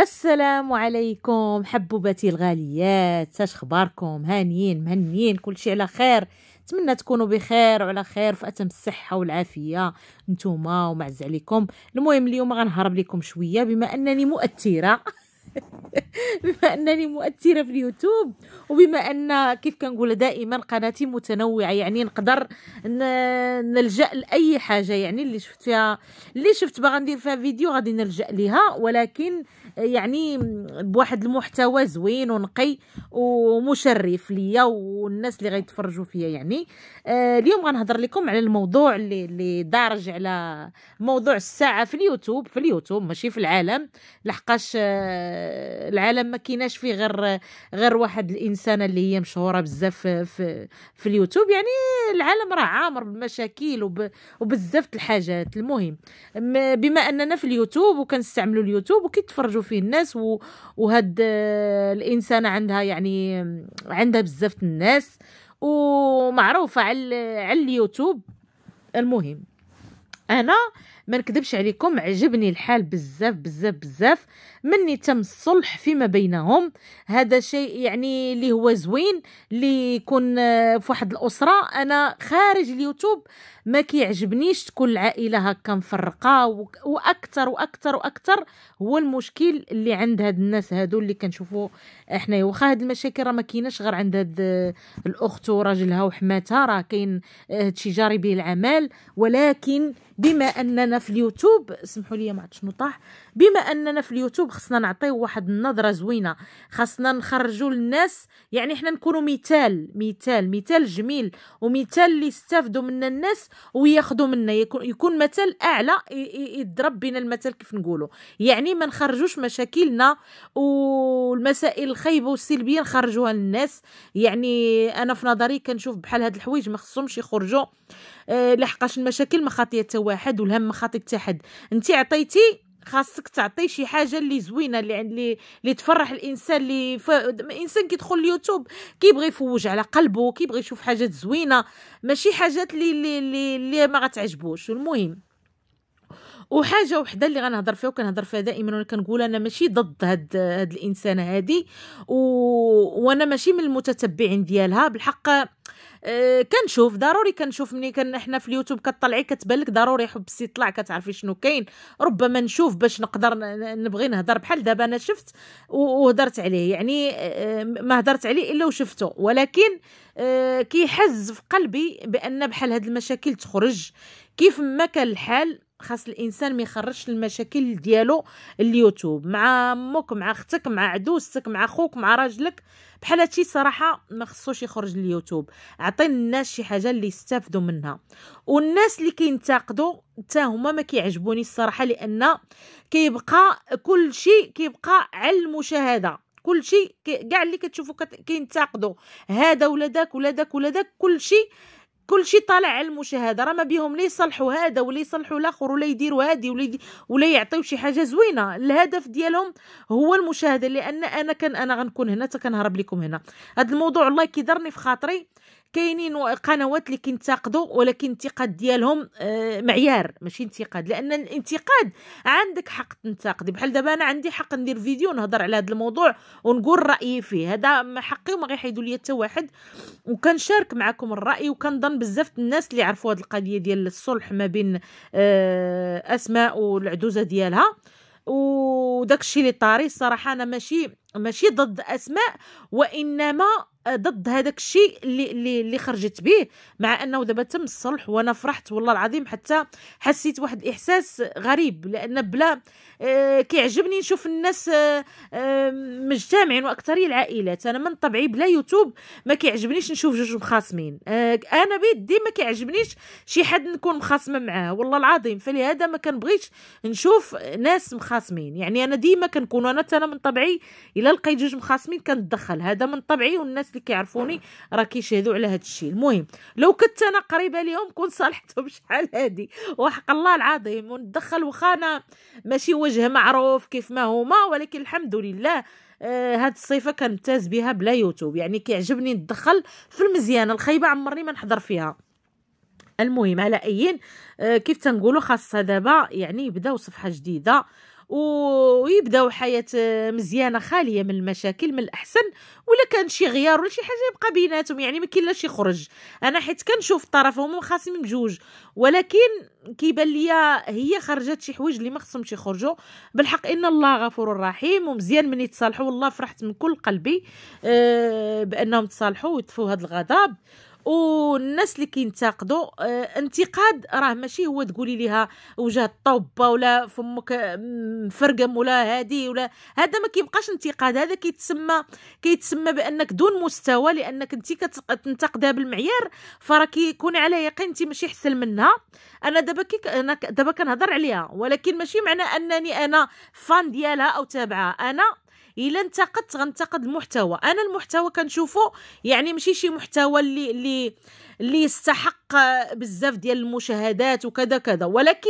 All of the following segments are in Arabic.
السلام عليكم حبوباتي الغاليات اش اخباركم هانيين مهنيين كلشي على خير نتمنى تكونوا بخير وعلى خير في اتم الصحه والعافيه نتوما ومعز عليكم المهم اليوم غنهرب لكم شويه بما انني مؤثره بما انني مؤثره في اليوتيوب وبما ان كيف كنقول دائما قناتي متنوعه يعني نقدر نلجا لاي حاجه يعني اللي شفت فيها اللي شفت باغا ندير فيها فيديو غادي نلجا ليها ولكن يعني بواحد المحتوى زوين ونقي ومشرف ليا والناس اللي غيتفرجوا فيا يعني آه، اليوم غنهضر لكم على الموضوع اللي اللي دارج على موضوع الساعه في اليوتيوب في اليوتيوب ماشي في العالم لحقاش آه، العالم ما كيناش فيه غير غير واحد الانسانه اللي هي مشهوره بزاف في في اليوتيوب يعني العالم راه عامر بالمشاكل وبزاف الحاجات المهم بما اننا في اليوتيوب وكنستعملوا اليوتيوب وكيتفرجوا يحتاجوا فيه الناس وهاد آه، الانسانه عندها يعني عندها بزاف الناس ومعروفه على على اليوتيوب المهم انا ما نكذبش عليكم عجبني الحال بزاف بزاف بزاف مني تم الصلح فيما بينهم هذا شيء يعني اللي هو زوين اللي يكون آه، في واحد الاسره انا خارج اليوتيوب ما كيعجبنيش تكون العائله هكا مفرقه واكثر واكثر واكثر هو المشكل اللي عند هاد الناس هادو اللي كنشوفوا احنا واخا هاد المشاكل راه ما كايناش غير عند هاد آه، الاخت وراجلها وحماتها راه كاين آه، هادشي جاري به العمل ولكن بما اننا في اليوتيوب سمحوا لي ما عرفتش نطاح بما اننا في اليوتيوب خصنا نعطيو واحد النظره زوينه خصنا نخرجوا للناس يعني حنا نكونوا مثال مثال مثال جميل ومثال اللي يستافدوا منا الناس وياخذوا منا يكون يكون اعلى يضرب بنا المثل كيف نقولوا يعني ما نخرجوش مشاكلنا والمسائل الخايبه والسلبيه نخرجوها للناس يعني انا في نظري كنشوف بحال هاد الحوايج ما خصهمش يخرجوا آه، لحقاش المشاكل ما خاطيه واحد والهم خاطيك حتى حد انت عطيتي خاصك تعطي شي حاجه اللي زوينه اللي اللي اللي تفرح الانسان اللي ف... الانسان كيدخل اليوتيوب كيبغي يفوج على قلبه كيبغي يشوف حاجات زوينه ماشي حاجات اللي اللي اللي ما غتعجبوش المهم وحاجه وحده اللي غنهضر فيها وكنهضر فيها دائما وانا كنقول انا ماشي ضد هاد هاد الانسانه هادي و... وانا ماشي من المتتبعين ديالها بالحق أه كنشوف ضروري كنشوف ملي كان احنا في اليوتيوب كطلعي كتبان لك ضروري حب السي طلع كتعرفي شنو كاين ربما نشوف باش نقدر نبغي نهضر بحال دابا انا شفت وهضرت عليه يعني أه ما هضرت عليه الا وشفته ولكن أه كيحز في قلبي بان بحال هاد المشاكل تخرج كيف ما كان الحال خاص الانسان ما يخرجش المشاكل ديالو اليوتيوب مع امك مع اختك مع عدوستك مع خوك مع راجلك بحال هادشي صراحه ما خصوش يخرج اليوتيوب عطي الناس شي حاجه اللي يستافدوا منها والناس اللي كينتقدوا حتى هما ما كيعجبوني الصراحه لان كيبقى كل شيء كيبقى على المشاهده كل شيء كاع اللي كتشوفوا كينتقدوا هذا ولا داك ولا داك ولا داك كل شيء كل شيء طالع على المشاهده راه ما بيهم لا يصلحوا هذا ولا يصلحوا الاخر ولا يديروا هادي ولا ولا يعطيو شي حاجه زوينه الهدف ديالهم هو المشاهده لان انا كان انا غنكون هنا حتى كنهرب لكم هنا هذا الموضوع الله كيدرني في خاطري كاينين قنوات اللي كينتقدوا ولكن الانتقاد ديالهم آه، معيار ماشي انتقاد لان الانتقاد عندك حق تنتقد بحال دابا انا عندي حق ندير فيديو نهضر على هذا الموضوع ونقول رايي فيه هذا ما حقي وما غيحيدوا لي حتى واحد وكنشارك معكم الراي وكنظن بزاف الناس اللي عرفوا هذه القضيه ديال الصلح ما بين آه، اسماء والعدوزه ديالها وداك الشيء اللي طاري الصراحه انا ماشي ماشي ضد اسماء وانما آه، ضد هذاك الشيء اللي اللي خرجت به مع انه دابا تم الصلح وانا فرحت والله العظيم حتى حسيت واحد الاحساس غريب لان بلا آه، كيعجبني نشوف الناس آه، مجتمعين واكثريه العائلات انا من طبعي بلا يوتيوب ما كيعجبنيش نشوف جوج مخاصمين انا بيدي ما كيعجبنيش شي حد نكون مخاصمه معاه والله العظيم فلهذا ما كنبغيش نشوف ناس مخاصمين يعني انا ديما كنكون انا انا من طبعي الا لقيت جوج مخاصمين كندخل هذا من طبعي والناس اللي كيعرفوني راه كيشهدوا على هذا الشيء المهم لو كنت انا قريبه ليهم كون صالحتهم شحال هادي وحق الله العظيم وندخل واخا انا ماشي وجه معروف كيف ما هما ولكن الحمد لله آه، هاد الصفه كنمتاز بها بلا يوتيوب يعني كيعجبني ندخل في المزيانه الخايبه عمرني ما نحضر فيها المهم على أيين آه، كيف تنقولوا خاصة دابا يعني يبداو صفحه جديده ويبداو حياه مزيانه خاليه من المشاكل من الاحسن ولا كان شي غيار ولا شي حاجه يبقى بيناتهم يعني ما كاين لا شي خرج انا حيت كنشوف طرفهم خاصهم بجوج ولكن كيبان ليا هي خرجت شي حوايج اللي ما خصهمش يخرجوا بالحق ان الله غفور رحيم ومزيان من يتصالحوا والله فرحت من كل قلبي أه بانهم تصالحوا ويطفوا هذا الغضب والناس اللي كينتقدوا آه، انتقاد راه ماشي هو تقولي ليها وجه طوبه ولا فمك مفرقم ولا هادي ولا هذا ما كيبقاش انتقاد هذا كيتسمى كيتسمى بانك دون مستوى لانك انت كتنتقدها بالمعيار فراه كيكون على يقين انت ماشي احسن منها انا دابا كي انا دابا كنهضر عليها ولكن ماشي معنى انني انا فان ديالها او تابعها انا الا انتقدت غنتقد المحتوى انا المحتوى كنشوفه يعني ماشي شي محتوى اللي اللي اللي يستحق بزاف ديال المشاهدات وكذا كذا ولكن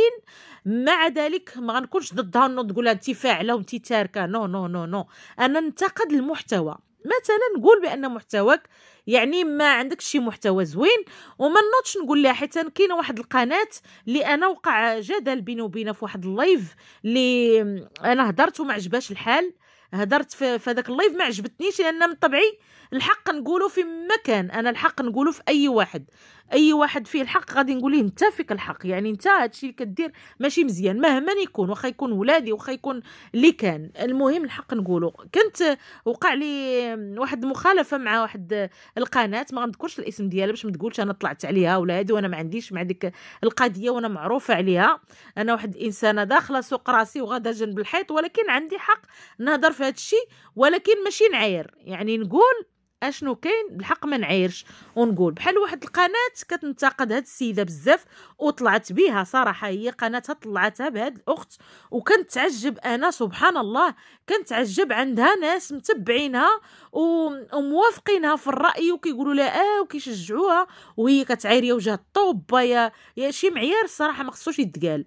مع ذلك ما غنكونش ضدها نوض تقول انت فاعله وانت تاركه نو نو نو نو انا ننتقد المحتوى مثلا نقول بان محتواك يعني ما عندك شي محتوى زوين وما نوضش نقول لها حيت كاينه واحد القناه اللي انا وقع جدل بيني وبينها في واحد اللايف اللي انا هضرت وما عجباش الحال هدرت في هذاك اللايف ما عجبتنيش لان من طبعي الحق نقوله في مكان انا الحق نقوله في اي واحد اي واحد فيه الحق غادي نقول ليه انت فيك الحق يعني انت هادشي اللي كدير ماشي مزيان مهما يكون واخا يكون ولادي واخا يكون اللي كان المهم الحق نقولو كنت وقع لي واحد المخالفه مع واحد القناه ما غنذكرش الاسم ديالها باش ما تقولش انا طلعت عليها ولا هادي وانا ما عنديش مع ديك القضيه وانا معروفه عليها انا واحد الانسانه داخله سوق راسي وغادا جنب الحيط ولكن عندي حق نهضر في هادشي ولكن ماشي نعاير يعني نقول اشنو كاين بالحق ما نعيرش ونقول بحال واحد القناه كتنتقد هاد السيده بزاف وطلعت بها صراحه هي قناتها طلعتها بهاد الاخت وكنتعجب انا سبحان الله كنتعجب عندها ناس متبعينها وموافقينها في الراي وكيقولوا لها اه وكيشجعوها وهي كتعاير يا وجه الطوبه يا شي معيار الصراحه ما خصوش يتقال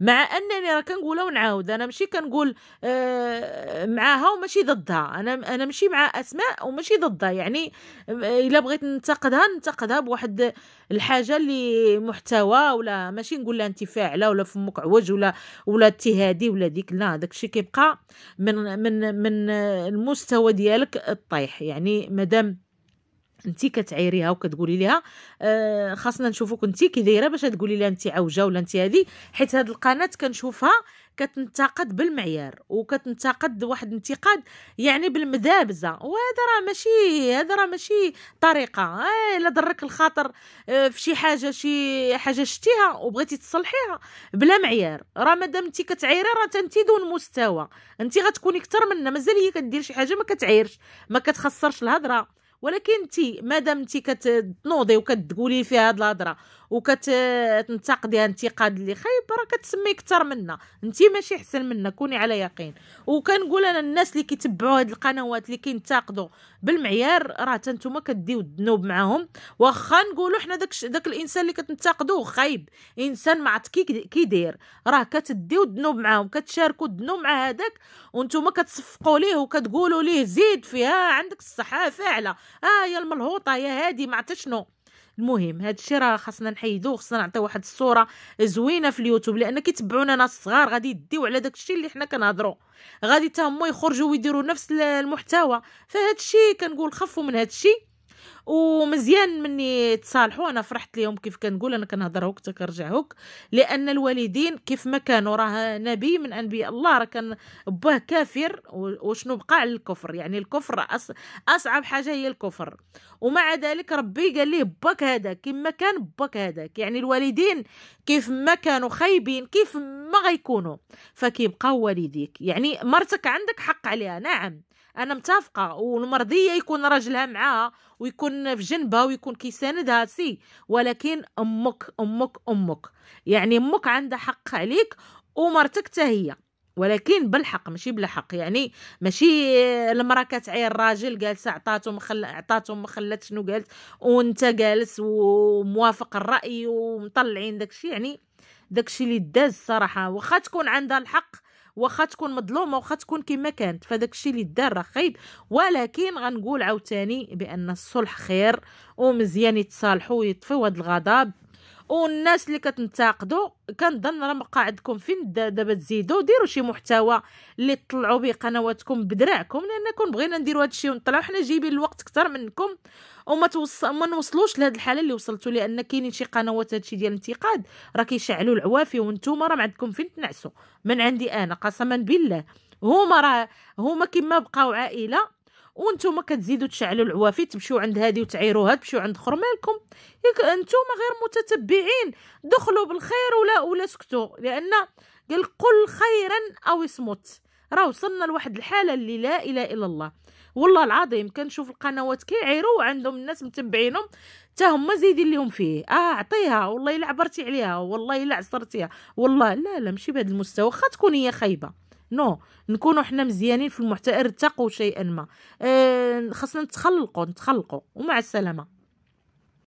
مع انني راه كنقولها ونعاود انا ماشي كنقول آه، معاها وماشي ضدها انا انا ماشي مع اسماء وماشي ضدها يعني آه، الا بغيت ننتقدها ننتقدها بواحد الحاجه اللي محتوى ولا ماشي نقول لها انت فاعله ولا فمك عوج ولا ولا اتهادي ولا ديك لا داك الشيء كيبقى من من من المستوى ديالك الطيح يعني مادام انت كتعيريها وكتقولي لها آه، خاصنا نشوفوك انت كي دايره باش تقولي لها انت عوجه ولا انت هذه حيت هاد القناه كنشوفها كتنتقد بالمعيار وكتنتقد واحد الانتقاد يعني بالمذابزه وهذا راه ماشي هذا راه ماشي طريقه الا إيه، ضرك الخاطر آه، في شي حاجه شي حاجه شتيها وبغيتي تصلحيها بلا معيار راه مادام انت كتعيري راه انت دون مستوى انت غتكوني اكثر منا مازال هي كدير شي حاجه ما كتعيرش ما كتخسرش الهضره ولكن انت مادام انت كتنوضي وكتقولي فيها هاد الهضره وكتنتقديها انتقاد اللي خايب راه كتسمي اكثر منا انت ماشي احسن منا كوني على يقين وكنقول انا الناس اللي كيتبعوا هاد القنوات اللي كينتقدوا بالمعيار راه حتى نتوما كديو الذنوب معاهم واخا نقولوا حنا داك داك الانسان اللي كتنتقدوه خايب انسان ما عاد كيدير راه كتديو الذنوب معاهم كتشاركوا الذنوب مع هذاك وانتوما كتصفقوا ليه وكتقولوا ليه زيد فيها عندك الصحه فعلا اه يا الملهوطه يا هادي ما شنو المهم هاد الشيء راه خاصنا نحيدوه خاصنا نعطيو واحد الصوره زوينه في اليوتيوب لان كيتبعونا ناس صغار غادي يديو على داك الشيء اللي حنا كنهضروا غادي حتى هما يخرجوا ويديروا نفس المحتوى فهاد الشيء كنقول خفوا من هاد الشيء ومزيان مني تصالحوا انا فرحت ليهم كيف كنقول انا كنهضر هوك كرجع هوك لان الوالدين كيف ما كانوا راه نبي من انبياء الله راه كان باه كافر وشنو بقى على الكفر يعني الكفر أص... اصعب حاجه هي الكفر ومع ذلك ربي قال ليه باك هذا كما كان باك هذاك يعني الوالدين كيف ما كانوا خايبين كيف ما غيكونوا فكيبقاو والديك يعني مرتك عندك حق عليها نعم انا متفقه والمرضيه يكون راجلها معاها ويكون في جنبها ويكون كيساندها سي ولكن امك امك امك يعني امك عندها حق عليك ومرتك حتى هي ولكن بالحق ماشي بلا حق يعني ماشي المراه كتعير الراجل جالسه عطاتو مخل عطاتو ما خلات شنو قالت وانت جالس وموافق الراي ومطلعين داكشي يعني داكشي اللي داز صراحه واخا تكون عندها الحق واخا تكون مظلومه واخا تكون كما كانت فداك الشيء اللي دار راه خايب ولكن غنقول عاوتاني بان الصلح خير ومزيان يتصالحوا ويطفيوا هذا الغضب والناس اللي كتنتقدوا كنظن راه مقاعدكم عندكم فين دابا تزيدوا ديروا شي محتوى اللي تطلعوا به قنواتكم بدراعكم لان كون بغينا نديروا هذا الشيء ونطلعوا حنا جايبين الوقت اكثر منكم وما توص... ما نوصلوش لهذه الحاله اللي وصلتوا لان كاينين شي قنوات الشيء ديال الانتقاد راه كيشعلوا العوافي وانتم راه ما عندكم فين تنعسوا من عندي انا قسما بالله هما راه هما كما بقاو عائله وانتم كتزيدوا تشعلوا العوافي تمشيو عند هذه وتعيروها تمشيو عند اخر مالكم انتم غير متتبعين دخلوا بالخير ولا ولا سكتوا لان قال قل خيرا او اصمت راه وصلنا لواحد الحاله اللي لا اله الا الله والله العظيم كنشوف القنوات كيعيروا وعندهم الناس متبعينهم حتى هما زايدين لهم فيه اه عطيها والله الا عبرتي عليها والله الا عصرتيها والله لا لا ماشي بهذا المستوى خا تكون هي خايبه نو نكونوا حنا مزيانين في المحتوى ارتقوا شيئا ما آه خاصنا نتخلقوا نتخلقوا ومع السلامه